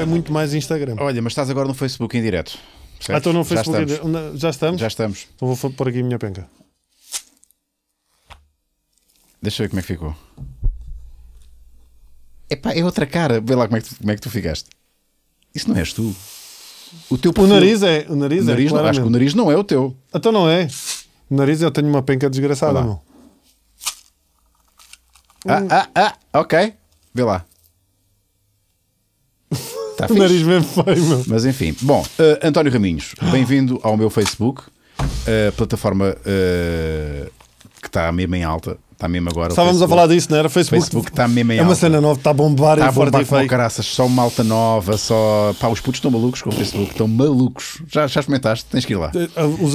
é muito mais Instagram. Olha, mas estás agora no Facebook em direto. Ah, então no Facebook já estamos. em Já estamos? Já estamos. Então vou pôr aqui a minha penca. Deixa eu ver como é que ficou. Epá, é outra cara. Vê lá como é, que tu, como é que tu ficaste. Isso não és tu. O teu perfil... O nariz é. O nariz, o é, nariz é, acho que o nariz não é o teu. Então não é. O nariz eu tenho uma penca desgraçada, Ah, ah, ah, ok. Vê lá. Está o nariz bem feio, meu. Mas enfim. Bom, uh, António Raminhos, bem-vindo ao meu Facebook, a eh, plataforma uh, que está mesmo em alta está mesmo agora. Estávamos a falar disso, não era? Facebook, Facebook está mesmo em É uma alta. cena nova, está a bombar está e a bombar com caraças, só malta nova, só. Pá, os putos estão malucos com o Facebook, estão malucos. Já, já experimentaste? Tens que ir lá. Os,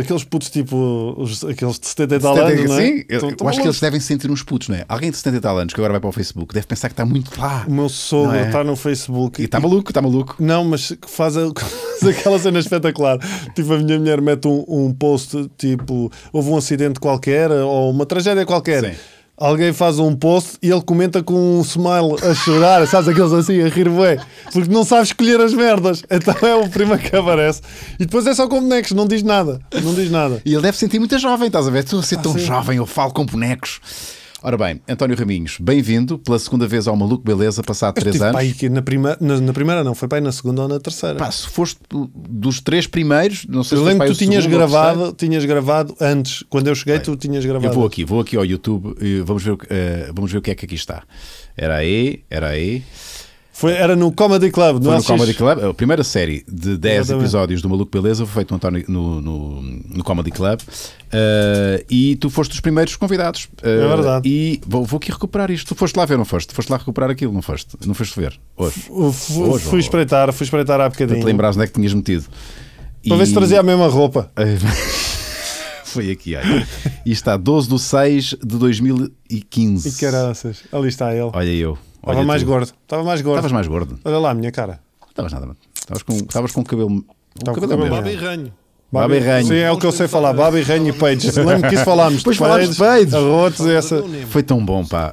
aqueles putos tipo. Os, aqueles de 70 e tal anos. É? Sim, é? eu, estão, eu acho que eles devem sentir uns putos, não é? Alguém de 70 e tal anos que agora vai para o Facebook deve pensar que está muito lá. O meu sogro é? está no Facebook. E está maluco, está maluco. Não, mas faz, a, faz aquela cena espetacular. Tipo, a minha mulher mete um, um post tipo. Houve um acidente qualquer ou uma tragédia história é qualquer. Sim. Alguém faz um post e ele comenta com um smile a chorar, sabes aqueles assim, a rir bem, porque não sabe escolher as merdas. Então é o primo que aparece. E depois é só com bonecos, não diz nada. Não diz nada. E ele deve sentir muito jovem, estás a ver? Estou a ser ah, tão sim. jovem, eu falo com bonecos. Ora bem, António Raminhos, bem-vindo pela segunda vez ao Maluco Beleza, passado eu três anos. Pai, que na, prima, na, na, primeira não, foi pai na segunda ou na terceira. Pá, se foste dos três primeiros, não sei eu se lembro que tu tinhas gravado, tinhas gravado antes, quando eu cheguei, bem, tu tinhas gravado. Eu vou aqui, vou aqui ao YouTube, vamos ver, uh, vamos ver o que é que aqui está. Era aí, era aí. Foi, era no Comedy Club, no Foi no Comedy Club. A primeira série de 10 episódios do Maluco Beleza foi feita no, no, no, Comedy Club. Uh, e tu foste dos primeiros convidados. Uh, é eh, verdade. E vou, vou aqui recuperar isto. Tu foste lá ver, não foste? Tu foste lá recuperar aquilo, não foste? Não foste ver? Hoje. F Hoje fui ou... espreitar, fui espreitar há bocadinho. Para te lembrares onde é que tinhas metido. Para e... ver se trazia a mesma roupa. foi aqui, olha. E está 12 de 6 de 2015. E caraças, ali está ele. Olha eu. Estava mais tu... gordo. Estava mais gordo. Estavas mais gordo. Olha lá a minha cara. Estavas nada. Estavas com, estavas com o cabelo. Estava o cabelo, com o cabelo é barba e ranho. Baba e Ranho. Sim, é o que eu sei falar. Babi Ranho e Peitos. Lembro que isso falámos. Depois falámos de Peitos. Arrotos, essa. Foi tão bom, pá.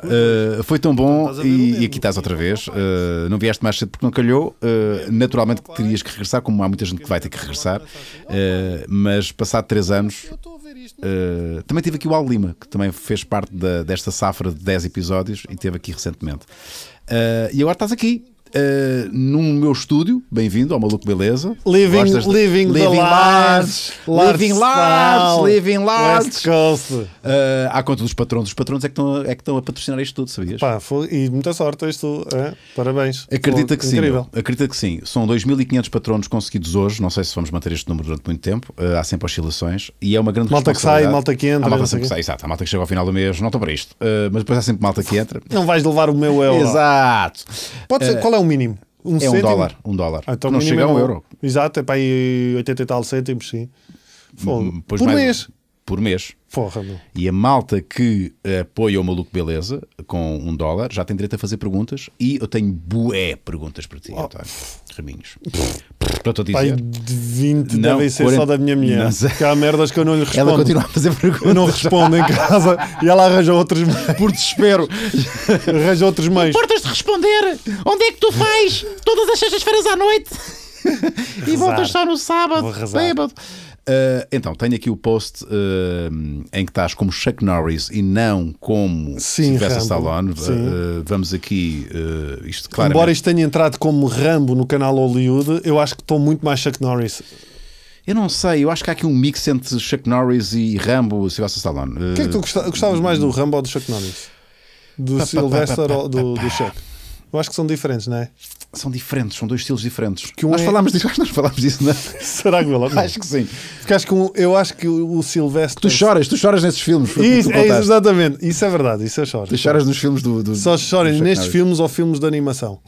Uh, foi tão bom e, e, aqui estás outra vez. Uh, não vieste mais cedo porque não calhou. Uh, naturalmente que terias que regressar, como há muita gente que vai ter que regressar. mas passado três anos. É? também tive aqui o Al Lima, que também fez parte da, desta safra de 10 episódios e teve aqui recentemente. e agora estás aqui Uh, num meu estúdio. Bem-vindo ao Maluco Beleza. Living, de... living, living Lars, Living Lars, Living Lars. Uh, eh, à conta dos patrões Os patrões é que estão, é que estão a patrocinar isto tudo, sabias? Pá, foi, e muita sorte isto. É? Parabéns. Acredita foi que incrível. sim. Acredita que sim. São 2.500 patronos conseguidos hoje. Não sei se vamos manter este número durante muito tempo. Uh, há sempre oscilações. E é uma grande Malta que sai, malta que entra. Há malta que sai, exato. Há malta que chega ao final do mês. Não estou para isto. mas depois há sempre malta que entra. Não vais levar o meu euro. Exato. Pode ser, qual é o mínimo? Um é cêntimo? dólar. Um dólar. então não chega a um euro. Exato, é para aí 80 e tal cêntimos, sim. Por mais... mês por mês. Porra, meu. E a malta que apoia o Maluco Beleza com um dólar já tem direito a fazer perguntas e eu tenho bué perguntas para ti, oh. António. Raminhos. Pronto, a dizer. Pai de 20 não, devem ser 40, só da minha mulher. Que há merdas que eu não lhe respondo. Ela continua a fazer perguntas. Eu não respondo em casa e ela arranja outros meios. Por desespero. arranja outros meios. Portas de responder? Onde é que tu vais? Todas as sextas-feiras à noite? e voltas só no sábado, bêbado. Eh, então, tenho aqui o post uh, em que estás como Chuck Norris e não como Sylvester Stallone. Uh, vamos aqui, isto claramente... Embora isto tenha entrado como Rambo no canal Hollywood, eu acho que estou muito mais Chuck Norris. Eu não sei, eu acho que há aqui um mix entre Chuck Norris e Rambo, Sylvester Stallone. O que é que tu gostavas mais do Rambo ou do Chuck Norris? Do pa, Sylvester ou do, do Chuck? Eu acho que são diferentes, não é? são diferentes, são dois estilos diferentes. Um nós, é... falámos disso, nós falámos disso, não? É? Será que falámos? acho que sim. Porque acho que um, eu acho que o Silvestre. Tu choras, tu choras nesses filmes. Isso, é, exatamente, isso é verdade, isso é choro. Tu choras nos filmes do. do Só choras nestes filmes ou filmes de animação.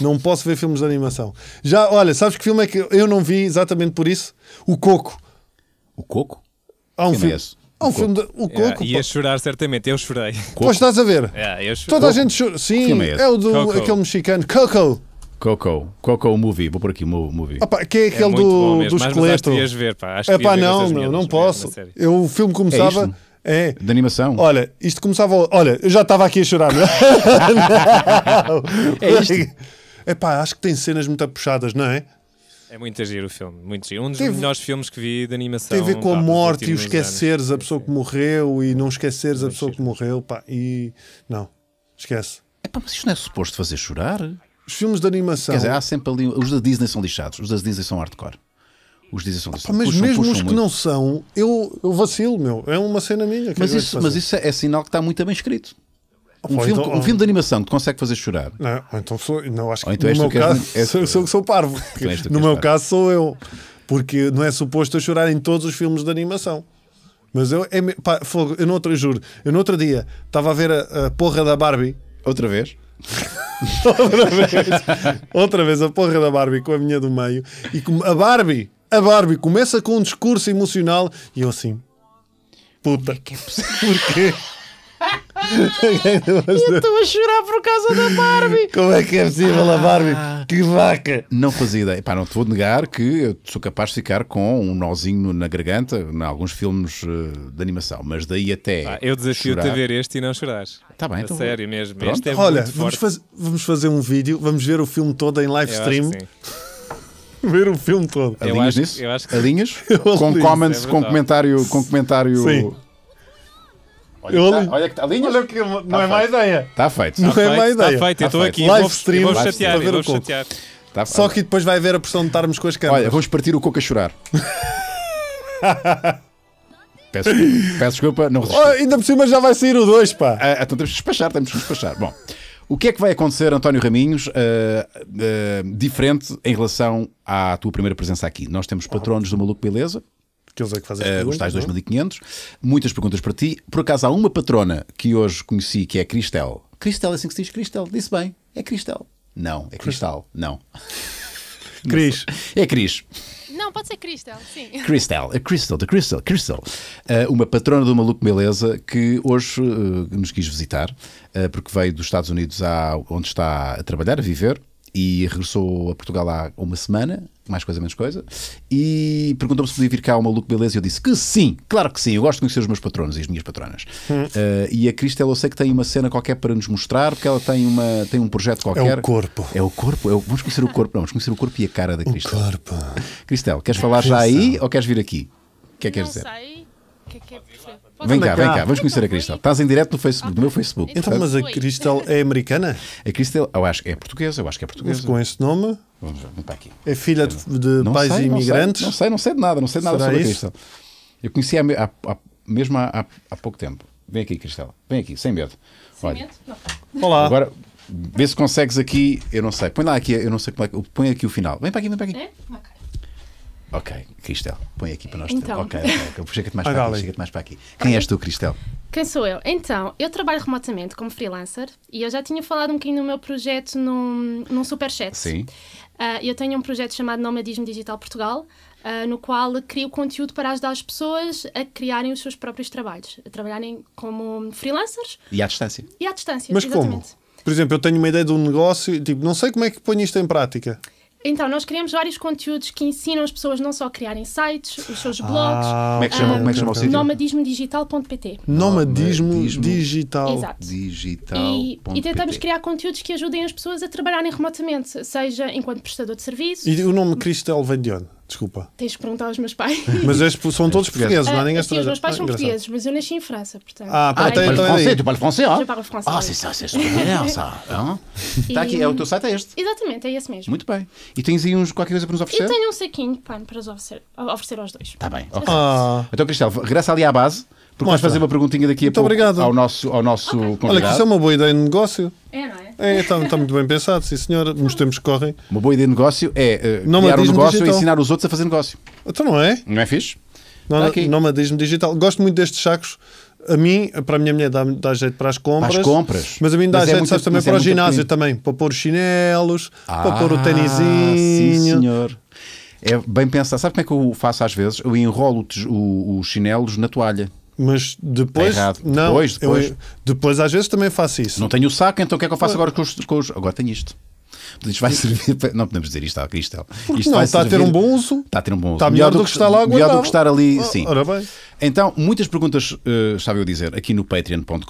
Não posso ver filmes de animação. Já, olha, sabes que filme é que eu não vi exatamente por isso? O Coco. O Coco? Há um é filme. É Há um o filme. De... O Coco. Yeah, é, ia chorar, certamente. Eu chorei. Pois estás a ver. Toda Coco. a gente chora. Sim, é, o do Coco. aquele mexicano. Coco. Coco, Coco Movie, vou por aqui, Movie. Ah, que é, é aquele é do, do esqueleto. Mas, ver, pá. Acho é, pá, não, não, não posso. Eu, o filme começava. É é. De animação? Olha, isto começava. Olha, eu já estava aqui a chorar. é isto. É pá, acho que tem cenas muito puxadas, não é? É muito giro o filme, muito giro. Um dos melhores filmes que vi de animação. Tem a ver com pá, a morte e o esqueceres anos. a pessoa que morreu e não esqueceres a pessoa que morreu, pá, e. Não, esquece. É pá, mas isto não é suposto fazer chorar? Os filmes de animação. Quer dizer, há sempre ali. Os da Disney são lixados, os da Disney são hardcore. Os Disney são lixados. Ah, mas puxam, mesmo puxam os muito. que não são, eu, eu vacilo, meu. É uma cena minha. mas, isso, mas isso é, é sinal que está muito bem escrito. Ah, um, filme, então, um filme de ah. animação que consegue fazer chorar. Não, então sou, não acho que então no meu caso sou, sou, sou parvo. no meu caso sou eu. Porque não é suposto eu chorar em todos os filmes de animação. Mas eu, é, pá, eu, no outro, eu juro, eu no outro dia estava a ver a, a porra da Barbie. Outra vez? outra vez, outra vez a porra da Barbie com a minha do meio e com, a Barbie, a Barbie começa com um discurso emocional e eu assim, puta, é que é porquê? eu estou a chorar por causa da Barbie. Como é que é possível a Barbie? Ah, que vaca! Não fazia ideia. Pá, não te vou negar que eu sou capaz de ficar com um nozinho na garganta em alguns filmes eh, de animação, mas daí até. Ah, eu desafio-te a ver este e não chorares. Tá bem, então... sério mesmo. É Olha, vamos, faz... vamos, fazer um vídeo, vamos ver o filme todo em live eu stream. ver o filme todo. Eu Alinhas acho, nisso? Eu acho que... Alinhas? com comments, é com comentário. Com comentário... Sim. Olha, tá- olha que tá, Olha que não tá é má ideia. Está feito. Não tá é má tá ideia. Está feito, eu tá estou aqui. Live stream, vou chatear. Stream. Vou chatear. Tá, Só que depois vai haver a pressão de estarmos com as câmeras. Olha, vamos partir o coco a chorar. Peço, peço desculpa, não resisti. Oh, ainda por cima já vai sair o 2, pá. Ah, então temos que despachar, temos que despachar. Bom, o que é que vai acontecer, António Raminhos, uh, uh, diferente em relação à tua primeira presença aqui? Nós temos oh. patronos do Maluco Beleza, que eles é que fazem ah, as uh, Os tais 2500. É? Muitas perguntas para ti. Por acaso há uma patrona que hoje conheci que é Cristel. Cristel, é assim que se diz Cristel. Disse bem. É Cristel. Não. É Cristal. Não. Cris. É Cris. Não, pode ser Crystal, sim. Crystal, a eh, Crystal, da Crystal, Crystal. Eh, uma patrona do Maluco Beleza que hoje eh, nos quis visitar, porque veio dos Estados Unidos a, onde está a trabalhar, a viver, e regressou a Portugal há uma semana, mais coisa menos coisa, e perguntou-me se podia vir cá ao Maluco Beleza e eu disse que sim, claro que sim, eu gosto de conhecer os meus patronos e as minhas patronas. Uh, e a Cristel eu sei que tem uma cena qualquer para nos mostrar, porque ela tem, uma, tem um projeto qualquer. É o corpo. É o corpo, é o, vamos conhecer o corpo, não, vamos conhecer o corpo e a cara da Cristel. O corpo. Cristel, queres falar já aí ou queres vir aqui? O que é que queres dizer? Sei. Que é que é Vem cá, cá, vem cá, vamos conhecer a Cristal. Então, Estás em direto no, Facebook, no meu Facebook. Então, mas a Cristal é americana? A Cristal, eu acho que é portuguesa, eu acho que é portuguesa. Mas com esse nome? Vamos ver, para aqui. É filha de, de não pais sei, imigrantes? Não sei, não sei, não sei de nada, não sei de nada Será sobre isso? a Cristal. Eu conheci a, a, a, mesmo há, há, pouco tempo. Vem aqui, Cristela vem aqui, sem medo. Sem Olha. medo? Não. Olá. Agora, vê se consegues aqui, eu não sei. Põe lá aqui, eu não sei como é que. Põe aqui o final. Vem para aqui, vem para aqui. É? Okay. Ok, Cristel, põe aqui para nós. Então. Ok, okay, chega-te mais, para aqui, chega mais para aqui. Quem és tu, Cristel? Quem sou eu? Então, eu trabalho remotamente como freelancer e eu já tinha falado um bocadinho no meu projeto num, num superchat. Sim. Uh, eu tenho um projeto chamado Nomadismo Digital Portugal, uh, no qual crio conteúdo para ajudar as pessoas a criarem os seus próprios trabalhos, a trabalharem como freelancers. E à distância. E à distância, Mas exatamente. Como? Por exemplo, eu tenho uma ideia de um negócio e tipo, não sei como é que ponho isto em prática. Então, nós criamos vários conteúdos que ensinam as pessoas não só a criarem sites, os seus ah, blogs. Ah, como é que chama, um, ah, como é que chama o sítio? Nomadismodigital.pt. Nomadismo, Nomadismo digital. Exato. Digital. E, e tentamos criar conteúdos que ajudem as pessoas a trabalharem remotamente, seja enquanto prestador de serviços. E o nome Cristel vem de onde? Desculpa. Tens que perguntar aos meus pais. Mas eles são todos portugueses, não há ah, ninguém estrangeiro. Os meus pais ah, são portugueses, mas eu nasci em França, portanto. Ah, para tem, tem. Tu parles então é francês, hein? Ah, c'est ça, c'est extraordinaire, ça. Está aqui, é, o teu site é este. Exatamente, é esse mesmo. Muito bem. E tens aí uns, qualquer coisa para nos oferecer? Eu tenho um saquinho de pano para oferecer, oferecer aos dois. Está bem, ok. Ah. Então, Cristel, regressa ali à base. Porque vamos fazer uma perguntinha daqui a muito pouco obrigado. ao nosso, ao nosso okay. convidado. Olha, que isso é uma boa ideia de negócio. É, não é? É, está, muito bem pensado, sim senhor. nos tempos que correm. Uma boa ideia de negócio é uh, criar um negócio e ensinar os outros a fazer negócio. Então não é? Não é fixe? Não, tá nomadismo digital. Gosto muito destes sacos. A mim, para a minha mulher, dá, dá jeito para as compras. Para as compras. Mas a mim dá mas é jeito, é muito, também para é o ginásio pequeno. também. Para pôr os chinelos, ah, para pôr o ah, tenizinho. Sim, senhor. É bem pensado. Sabe como é que eu faço às vezes? Eu enrolo os chinelos na toalha. Mas depois. É errado. Não, depois, depois. Eu, depois às vezes também faço isso. Não tenho o saco, então o que é que eu faço agora com os. Com os... Agora tenho isto. Isto vai servir para... Não podemos dizer isto à Cristel. isto não, está servir... a ter um bom uso. Está a ter um bom uso. Está melhor, melhor do que, que estar lá agora. Melhor do que estar ali, ah, sim. Ora bem. Então, muitas perguntas, uh, estava eu a dizer, aqui no patreon.com.br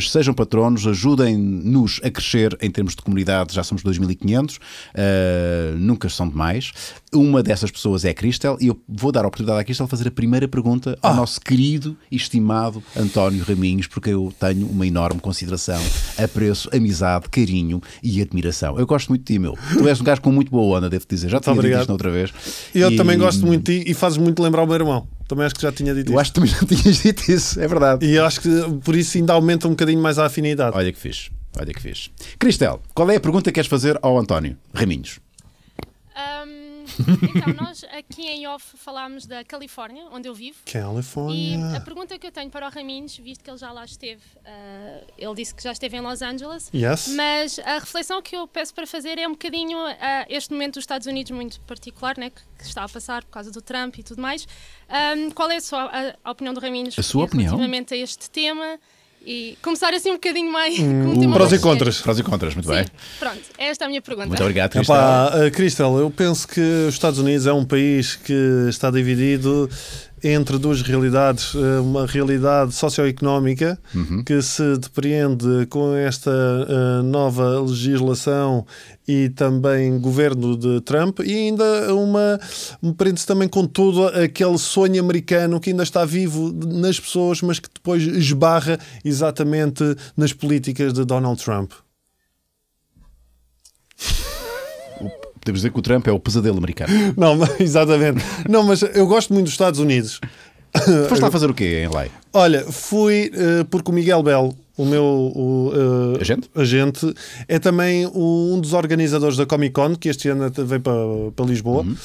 Sejam patronos, ajudem-nos a crescer em termos de comunidade. Já somos 2.500, uh, eh, nunca são demais. Uma dessas pessoas é a Cristel e eu vou dar a oportunidade à Cristel fazer a primeira pergunta ao oh. nosso querido e estimado António Raminhos, porque eu tenho uma enorme consideração, apreço, amizade, carinho e admiração. Eu gosto muito de ti, meu. Tu és um gajo com muito boa onda, devo dizer. Já te disse outra vez. Eu e... também gosto muito de ti e fazes muito lembrar o meu irmão. Também acho que já tinha dito Eu isso. acho que também já tinhas dito isso, é verdade. E acho que por isso ainda aumenta um bocadinho mais a afinidade. Olha que fiz, olha que fiz. Cristel, qual é a pergunta que queres fazer ao António Raminhos? Então, nós aqui em off falámos da Califórnia, onde eu vivo. Califórnia. E a pergunta que eu tenho para o Ramines, visto que ele já lá esteve, uh, ele disse que já esteve em Los Angeles. Yes. Mas a reflexão que eu peço para fazer é um bocadinho uh, este momento dos Estados Unidos muito particular, né, que, que está a passar por causa do Trump e tudo mais. Um, ehm, qual é a, sua, a, a opinião do Ramines? A sua opinião? Relativamente a este tema e começar assim um bocadinho mais. Hum, prós e contras. Prós e contras, muito Sim. bem. Pronto, é esta é a minha pergunta. Muito obrigado, Cristal. Epá, uh, eh, Cristal, eu penso que os Estados Unidos é um país que está dividido entre duas realidades, eh, uma realidade socioeconómica uhum. que se depreende com esta eh, nova legislação e também governo de Trump e ainda uma prende-se também com todo aquele sonho americano que ainda está vivo nas pessoas, mas que depois esbarra exatamente nas políticas de Donald Trump. Podemos dizer que o Trump é o pesadelo americano. Não, exatamente. Não, mas eu gosto muito dos Estados Unidos. Foste lá fazer o quê em lá Olha, fui uh, porque o Miguel Bell, o meu o, uh, agente? agente, é também um dos organizadores da Comic Con, que este ano veio para, para Lisboa, uhum.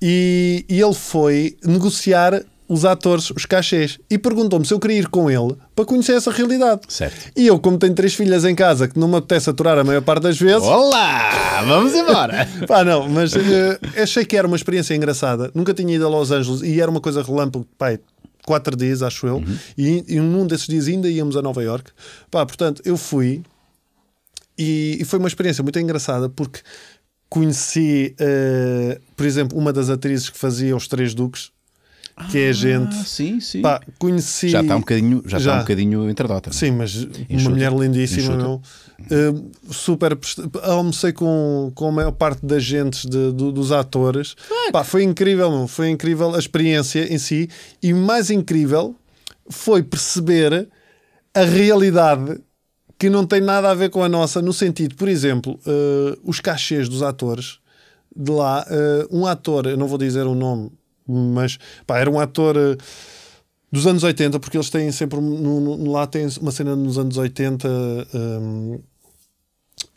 e, e ele foi negociar os atores, os cachês, e perguntou-me se eu queria ir com ele para conhecer essa realidade. Certo. E eu, como tenho três filhas em casa que não me apetece aturar a maior parte das vezes. Olá! Vamos embora! pá, não, mas uh, achei que era uma experiência engraçada. Nunca tinha ido a Los Angeles e era uma coisa relâmpago, pai, é quatro dias, acho eu, uhum. e, e num desses dias ainda íamos a Nova York. Pá, portanto, eu fui e, e foi uma experiência muito engraçada porque conheci, uh, por exemplo, uma das atrizes que fazia os Três Duques, que é gente. Ah, sim, sim. Pá, conheci. Já está um bocadinho, já, já. está um bocadinho interdota. É? Sim, mas Enxuta. uma mulher lindíssima, não? Uh, super. Almocei com, com a maior parte das gentes de, do, dos atores. pá, foi incrível, não? Foi incrível a experiência em si. E mais incrível foi perceber a realidade que não tem nada a ver com a nossa, no sentido, por exemplo, uh, os cachês dos atores de lá. Uh, um ator, eu não vou dizer o nome mas pá, era um ator eh, dos anos 80, porque eles têm sempre no, no, lá tem uma cena nos anos 80 um,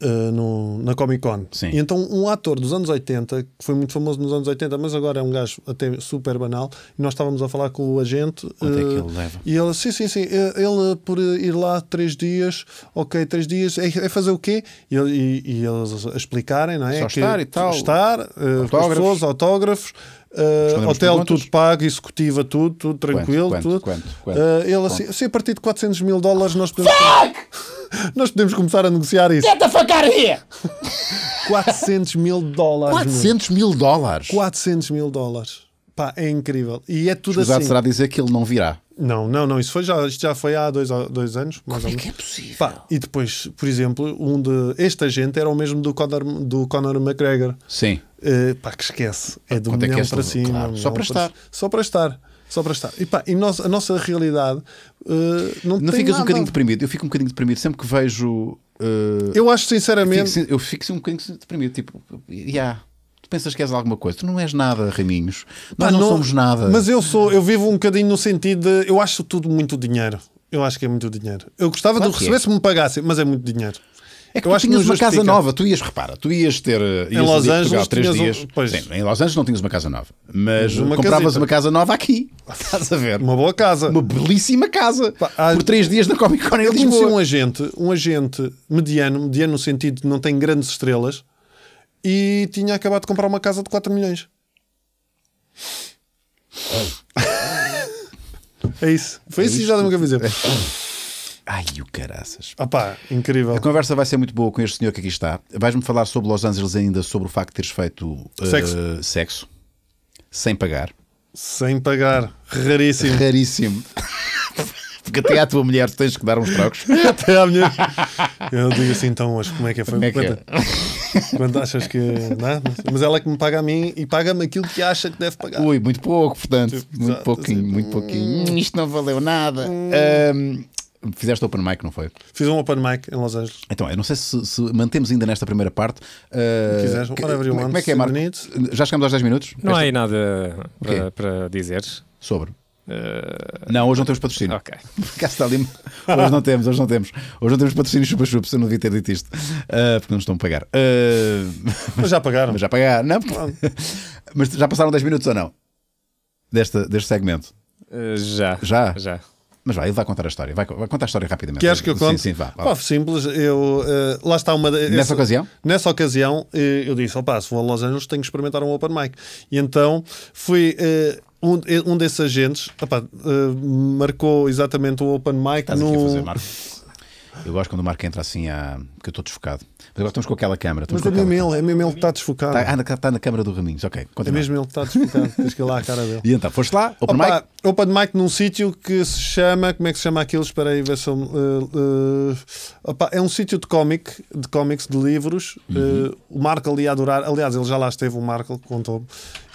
uh, no, na Comic Con. Sim. E então um ator dos anos 80, que foi muito famoso nos anos 80, mas agora é um gajo até super banal, e nós estávamos a falar com o agente. uh, é que eh, ele leva? E ele, sim, sim, sim, eh, ele por ir lá três dias, ok, três dias, é, é fazer o quê? E, ele, e, e eles explicarem, não é? Só estar que, e tal. Estar, uh, autógrafos. pessoas, autógrafos Uh, hotel tudo pago, executiva tudo, tudo tranquilo. Quanto, tudo. Quanto, quanto, uh, ele assim, assim, a partir de 400 mil dólares nós podemos... nós podemos começar a negociar isso. Tenta facar aí! 400 mil dólares. 400 mil dólares? 400 mil dólares. Pá, é incrível. E é tudo Escusado assim. será dizer que ele não virá. Não, não, não. Isso foi já, isto já foi há dois, dois anos. Mais Como é que é possível? Pá, e depois, por exemplo, um de este agente era o mesmo do Conor, do Conor McGregor. Sim. Uh, pá, que esquece. É do é milhão é para cima. Claro. Só para estar. só para estar. Só para estar. E pá, e nós, a nossa realidade uh, não, não ficas nada. um bocadinho deprimido? Eu fico um bocadinho deprimido sempre que vejo. Uh, eu acho sinceramente. Eu fico, eu fico um bocadinho deprimido. Tipo, já. Yeah Tu pensas que és alguma coisa. Tu não és nada, Raminhos. Nós Pá, não, não, somos nada. Mas eu sou, eu vivo um bocadinho no sentido de eu acho tudo muito dinheiro. Eu acho que é muito dinheiro. Eu gostava claro de é. receber se é. me pagassem, mas é muito dinheiro. É que eu tu acho tinhas que uma justifica. casa nova, tu ias, repara, tu ias ter ias em Los Angeles três dias. Um, pois. Sim, em Los Angeles não tinhas uma casa nova, mas uma compravas casita. uma casa nova aqui. Estás a ver? Uma boa casa. Uma belíssima casa. Por três dias na Comic Con em eu Lisboa. Eu conheci um agente, um agente mediano, mediano no sentido de não tem grandes estrelas, e tinha acabado de comprar uma casa de 4 milhões. é isso. Foi é isso que já deu uma dizer. Ai, o caraças. Opá, incrível. A conversa vai ser muito boa com este senhor que aqui está. Vais-me falar sobre Los Angeles ainda, sobre o facto de teres feito uh, sexo. sem pagar. Sem pagar. Raríssimo. Raríssimo. Porque até à tua mulher tens que dar uns trocos. até à mulher. Eu digo assim, então hoje como é que é? Foi como é que é? quando achas que. Não? É? Mas ela é que me paga a mim e paga-me aquilo que acha que deve pagar. Ui, muito pouco, portanto. Tipo, muito exato, pouquinho, assim, muito pouquinho. Hum, hum isto não valeu nada. Hum. Um, Fizeste open mic, não foi? Fiz um open mic em Los Angeles. Então, eu não sei se, se mantemos ainda nesta primeira parte. Uh, quiseres, que, whatever como, Como é que é, Marco? Já chegamos aos 10 minutos? Não há aí nada para, para dizer. Sobre? Eh, não, hoje não temos patrocínio. Ok. Cá está ali. Hoje não temos, hoje não temos. Hoje não temos patrocínio chupa chupa, eu não devia ter dito isto. Uh, porque não estão a pagar. Uh... Mas já pagaram. Mas já pagaram. Não, porque... Mas já passaram 10 minutos ou não? Desta, deste segmento? já. Já? Já. Mas vai, ele vai contar a história. Vai, vai contar a história rapidamente. Queres que eu conte? Sim, sim, vá. Pá, simples, eu... Uh, lá está uma... Nessa essa, ocasião? Nessa ocasião, uh, eu disse, opa, se vou a Los Angeles tenho que experimentar um open mic. E então fui... Uh, um, eh, um desses agentes opa, uh, eh, marcou exatamente o open mic Estás no. Aqui a fazer, Marco. Eu gosto quando o Marco entra assim, a... Ah, que eu estou desfocado. Mas agora estamos com aquela câmara. Mas é mesmo ele, é mesmo ele que está desfocado. Está, ah, está na câmara do Raminhos, ok. Continua. É mesmo ele que está desfocado. Tens que ir lá à cara dele. E então, foste lá, Open Opa, Mic? Open Mic num sítio que se chama, como é que se chama aquilo? Espera aí, ver se eu, uh, uh, opa, É um sítio de cómic, de cómics, de livros. Eh, uhum. Uh, o Marco ali a adorar. Aliás, ele já lá esteve, o Marco contou-me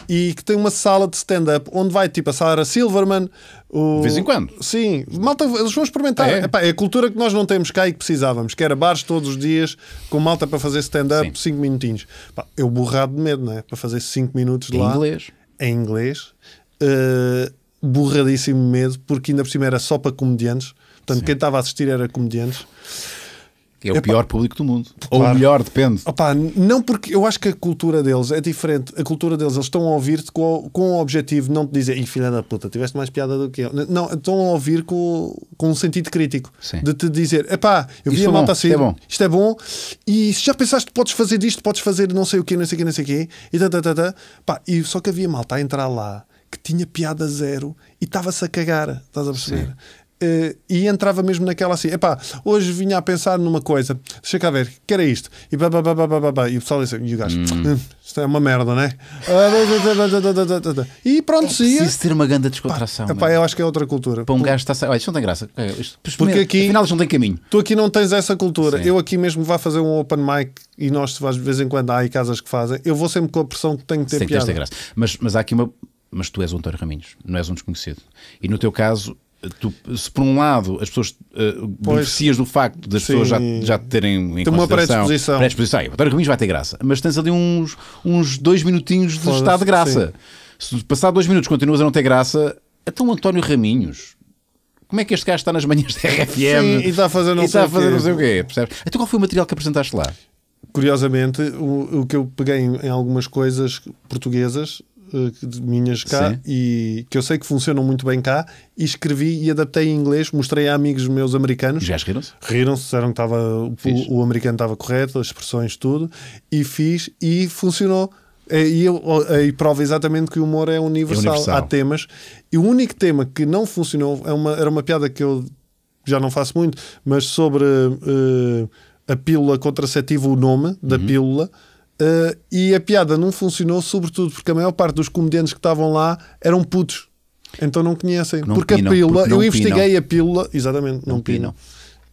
e que tem uma sala de stand-up onde vai tipo a Sarah Silverman. O... De vez em quando. Sim, malta, eles vão experimentar. Ah, é? Epá, é a cultura que nós não temos cá e que precisávamos, que era bares todos os dias com com malta para fazer stand-up 5 minutinhos. Pá, eu borrado de medo, não é? Para fazer 5 minutos em lá. Inglês. Em inglês. Uh, borradíssimo medo, porque ainda por cima era só para comediantes. Portanto, Sim. quem estava a assistir era comediantes. É o Epá. pior público do mundo. Claro. Ou o melhor, depende. Opa, não porque eu acho que a cultura deles é diferente. A cultura deles, eles estão a ouvir-te com, com o objetivo de não te dizer, e filha da puta, tiveste mais piada do que eu. Não, estão a ouvir com, com um sentido crítico Sim. de te dizer, epá, eu vi a é malta assim, isto, é isto é bom, e se já pensaste, podes fazer disto, podes fazer não sei o quê, não sei o quê, não sei o quê, e, tá, tá, tá, tá. Pá, e só que havia malta a entrar lá que tinha piada zero e estava-se a cagar, estás a perceber? Sim. Uh, e entrava mesmo naquela assim: epá, hoje vinha a pensar numa coisa, deixa cá ver, que era isto? E, bah, bah, bah, bah, bah, bah, e o pessoal disse: e o gajo, hum. Hum, isto é uma merda, não é? e pronto, é preciso ia. ter uma grande descontração. Pá, epá, é? eu acho que é outra cultura. Para um gajo está a olha, isto não tem graça. É, isto, Porque aqui, afinal, isto não tem caminho. Tu aqui não tens essa cultura. Sim. Eu aqui mesmo vá fazer um open mic e nós, de vez em quando, há aí casas que fazem. Eu vou sempre com a pressão que tenho que ter Sim, piada. graça. Mas, mas há aqui uma. Mas tu és um António Raminhos, não és um desconhecido. E no teu caso Tu, se por um lado as pessoas uh, beneficias do facto das sim. pessoas já, já terem em Tem uma predisposição. predisposição. É, o António Raminhos vai ter graça, mas tens ali uns, uns dois minutinhos de estar de graça. Sim. Se passar dois minutos continuas a não ter graça, então o António Raminhos. Como é que este gajo está nas manhãs da RFM? Sim, e está a fazer não, sei, a fazer não sei o quê. Percebes? Então qual foi o material que apresentaste lá? Curiosamente, o, o que eu peguei em algumas coisas portuguesas eh, minhas cá Sim. e que eu sei que funcionam muito bem cá e escrevi e adaptei em inglês, mostrei a amigos meus americanos. Já riram-se? Riram-se, disseram que o, o, americano estava correto, as expressões, tudo, e fiz e funcionou. É, e, eu, e prova exatamente que o humor é universal. é universal. Há temas. E o único tema que não funcionou é uma, era uma piada que eu já não faço muito, mas sobre uh, a pílula contraceptiva, o nome uhum. da pílula Uh, e a piada não funcionou, sobretudo porque a maior parte dos comediantes que estavam lá eram putos. Então não conhecem. Não porque pinam, a pílula, porque eu investiguei pinam. a pílula, exatamente, não, não pinam. pinam.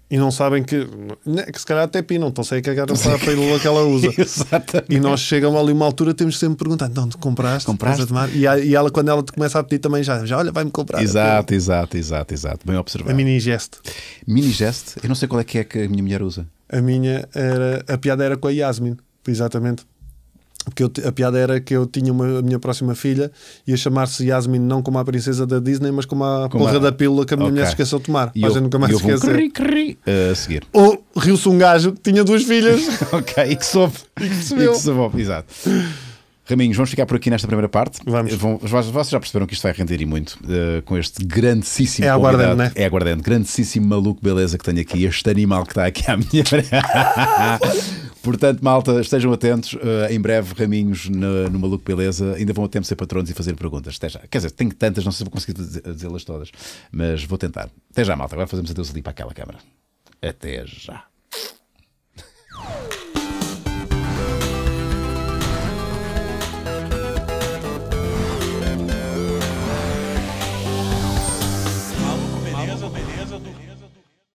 E não sabem que, né, que se calhar até pinam, estão sem cagar para a pílula que ela usa. e nós chegamos ali uma altura, temos sempre perguntar: então, compraste? Compraste? E, e ela, quando ela te começa a pedir também, já, já olha, vai-me comprar. Exato, exato, exato, exato. Bem observado. A mini gesto Mini gesto Eu não sei qual é que é que a minha mulher usa. A minha era, a piada era com a Yasmin. Exatamente. Porque eu, a piada era que eu tinha uma, a minha próxima filha, ia chamar-se Yasmin, não como a princesa da Disney, mas como a como porra a... da pílula que a minha okay. mulher esqueceu de tomar. E mas eu, eu nunca mais eu esquecer. Cri, cri, uh, a seguir. Ou riu-se um gajo que tinha duas filhas. ok, e que soube. E que E que soube, exato. Raminhos, vamos ficar por aqui nesta primeira parte. Vamos. Vão, vocês já perceberam que isto vai render e muito uh, com este grandíssimo. É aguardando né? É aguardando Grandíssimo maluco, beleza que tenho aqui. Este animal que está aqui à minha frente. Portanto, malta, estejam atentos. Uh, em breve, Raminhos no, no Maluco Beleza. Ainda vão a tempo ser patronos e fazer perguntas. Até já. Quer dizer, tenho tantas, não sei se vou conseguir dizê-las todas, mas vou tentar. Até já, malta. Agora fazemos adeus ali para aquela câmara. Até já.